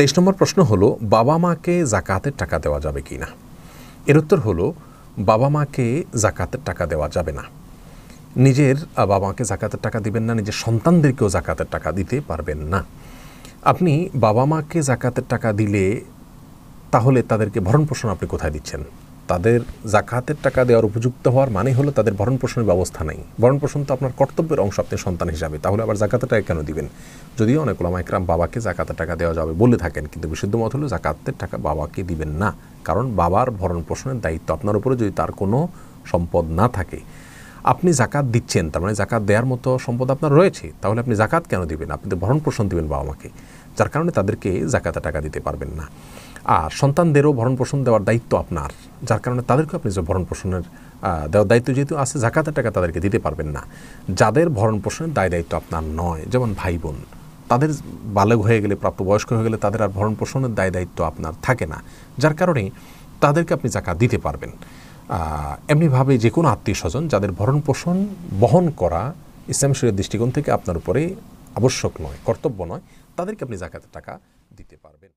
তেইশ নম্বর প্রশ্ন হলো বাবা মাকে জাকাতের টাকা দেওয়া যাবে কি না এর উত্তর হলো বাবা মাকে জাকাতের টাকা দেওয়া যাবে না নিজের বাবা মাকে জাকাতের টাকা দিবেন না নিজের সন্তানদেরকেও জাকাতের টাকা দিতে পারবেন না আপনি বাবা মাকে জাকাতের টাকা দিলে তাহলে তাদেরকে ভরণ পোষণ আপনি কোথায় দিচ্ছেন তাদের জাকাতের টাকা দেওয়ার উপযুক্ত হওয়ার মানে হলো তাদের ভরণ পোষণের ব্যবস্থা নেই ভরণ পোষণ তো আপনার কর্তব্যের অংশ আপনি সন্তান হিসাবে তাহলে আবার জাকাতের টাকা কেন দিবেন যদিও অনেক ওলামা একরাম বাবাকে জাকাতের টাকা দেওয়া যাবে বলে থাকেন কিন্তু বিশুদ্ধ মত হলো জাকাতের টাকা বাবাকে দিবেন না কারণ বাবার ভরণ পোষণের দায়িত্ব আপনার উপরে যদি তার কোনো সম্পদ না থাকে আপনি জাকাত দিচ্ছেন তার মানে জাকাত দেওয়ার মতো সম্পদ আপনার রয়েছে তাহলে আপনি জাকাত কেন দিবেন আপনি তো ভরণ পোষণ দিবেন বাবা মাকে যার কারণে তাদেরকে জাকাতের টাকা দিতে পারবেন না আর সন্তানদেরও ভরণ পোষণ দেওয়ার দায়িত্ব আপনার যার কারণে তাদেরকে আপনি যে ভরণ পোষণের দেওয়ার দায়িত্ব যেহেতু আছে জাকাতের টাকা তাদেরকে দিতে পারবেন না যাদের ভরণ পোষণের দায় দায়িত্ব আপনার নয় যেমন ভাই বোন তাদের বালক হয়ে গেলে প্রাপ্তবয়স্ক হয়ে গেলে তাদের আর ভরণ পোষণের দায় দায়িত্ব আপনার থাকে না যার কারণে তাদেরকে আপনি জাকাত দিতে পারবেন এমনিভাবে যে কোনো আত্মীয় স্বজন যাদের ভরণ পোষণ বহন করা ইসলাম শরীর দৃষ্টিকোণ থেকে আপনার উপরে আবশ্যক নয় কর্তব্য নয় তাদেরকে আপনি জাকাতের টাকা দিতে পারবেন